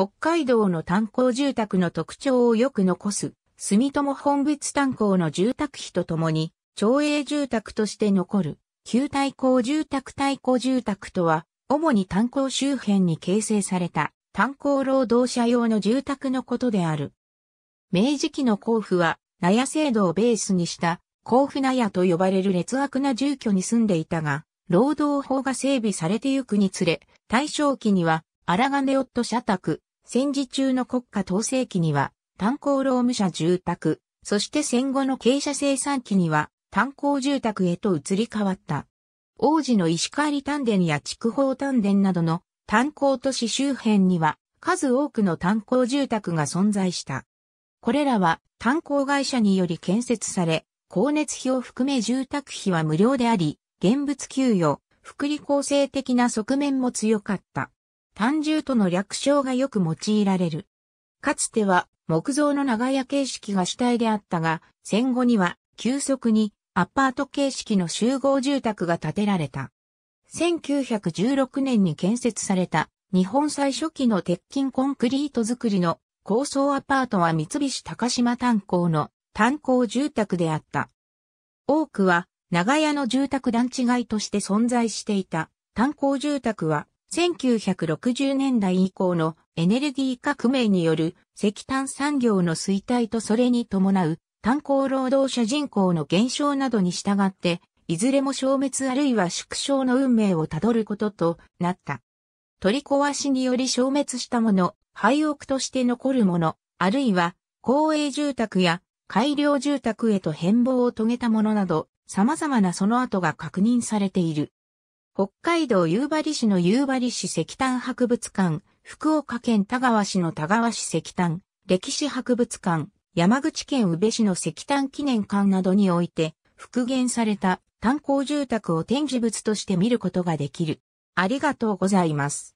北海道の炭鉱住宅の特徴をよく残す、住友本別炭鉱の住宅費とともに、町営住宅として残る、旧対鉱住宅対鉱住宅とは、主に炭鉱周辺に形成された炭鉱労働者用の住宅のことである。明治期の甲府は、納屋制度をベースにした甲府納屋と呼ばれる劣悪な住居に住んでいたが、労働法が整備されてゆくにつれ、大正期には、荒金夫社宅、戦時中の国家統制期には、炭鉱労務者住宅、そして戦後の傾斜生産期には、炭鉱住宅へと移り変わった。王子の石狩丹田や筑豊丹田などの炭鉱都市周辺には、数多くの炭鉱住宅が存在した。これらは炭鉱会社により建設され、光熱費を含め住宅費は無料であり、現物給与、福利厚生的な側面も強かった。単重との略称がよく用いられる。かつては木造の長屋形式が主体であったが、戦後には急速にアパート形式の集合住宅が建てられた。1916年に建設された日本最初期の鉄筋コンクリート造りの高層アパートは三菱高島炭鉱の炭鉱住宅であった。多くは長屋の住宅団地街として存在していた炭鉱住宅は1960年代以降のエネルギー革命による石炭産業の衰退とそれに伴う炭鉱労働者人口の減少などに従って、いずれも消滅あるいは縮小の運命をたどることとなった。取り壊しにより消滅したもの、廃屋として残るもの、あるいは公営住宅や改良住宅へと変貌を遂げたものなど、様々なその後が確認されている。北海道夕張市の夕張市石炭博物館、福岡県田川市の田川市石炭、歴史博物館、山口県宇部市の石炭記念館などにおいて、復元された炭鉱住宅を展示物として見ることができる。ありがとうございます。